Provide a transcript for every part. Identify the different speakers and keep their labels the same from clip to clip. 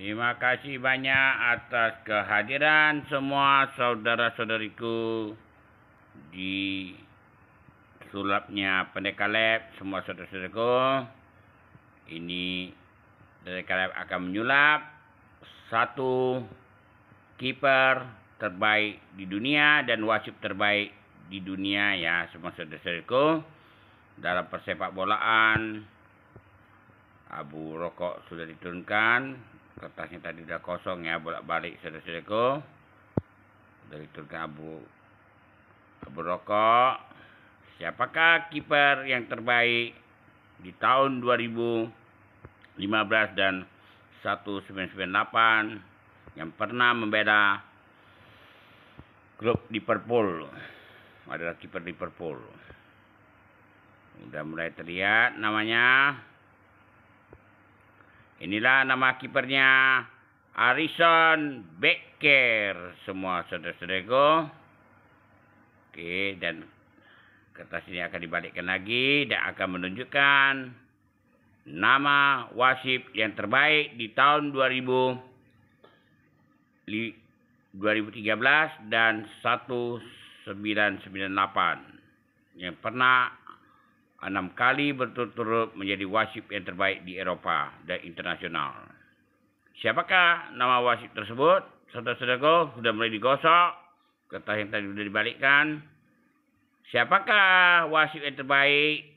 Speaker 1: Terima kasih banyak atas kehadiran semua saudara-saudariku di sulapnya Pendekar Lab, semua saudara saudariku Ini Pendekar Lab akan menyulap satu kiper terbaik di dunia dan wasit terbaik di dunia ya semua saudara saudariku dalam persepak bolaan abu rokok sudah diturunkan kertasnya tadi udah kosong ya bolak-balik saudara-saudaraku dari Turki Abu Abu Rokok siapakah kiper yang terbaik di tahun 2015 dan 1998 yang pernah membeda klub Liverpool adalah kiper Liverpool udah mulai terlihat namanya Inilah nama kipernya Arison Becker semua saudara-saudaraku. Oke, dan kertas ini akan dibalikkan lagi dan akan menunjukkan nama wasit yang terbaik di tahun 2000 2013 dan 1998 yang pernah enam kali berturut-turut menjadi wasit yang terbaik di Eropa dan internasional. Siapakah nama wasit tersebut? Saudara-saudaraku sudah mulai digosok, kertas yang tadi sudah dibalikkan. Siapakah wasit yang terbaik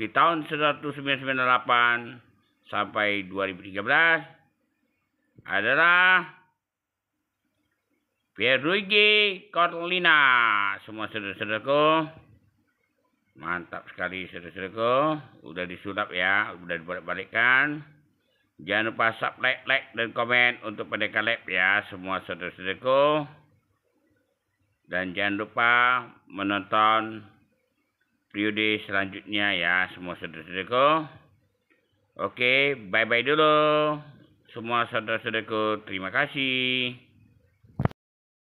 Speaker 1: di tahun 1998 sampai 2013 adalah Pierluigi Corlina. Semua saudara-saudaraku, Mantap sekali saudara-saudaraku. Udah disulap ya, udah dibalik-balikkan. Jangan lupa subscribe, like, like, dan komen untuk pendekar lab ya semua saudara-saudaraku. Dan jangan lupa menonton periode selanjutnya ya semua saudara-saudaraku. Oke, bye-bye dulu semua saudara-saudaraku. Terima kasih.